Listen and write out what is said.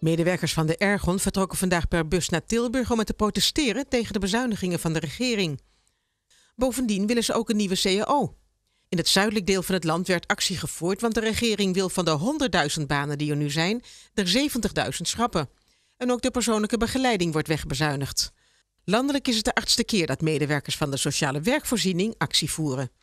Medewerkers van de Ergon vertrokken vandaag per bus naar Tilburg om te protesteren tegen de bezuinigingen van de regering. Bovendien willen ze ook een nieuwe CAO. In het zuidelijk deel van het land werd actie gevoerd, want de regering wil van de 100.000 banen die er nu zijn, er 70.000 schrappen. En ook de persoonlijke begeleiding wordt wegbezuinigd. Landelijk is het de achtste keer dat medewerkers van de sociale werkvoorziening actie voeren.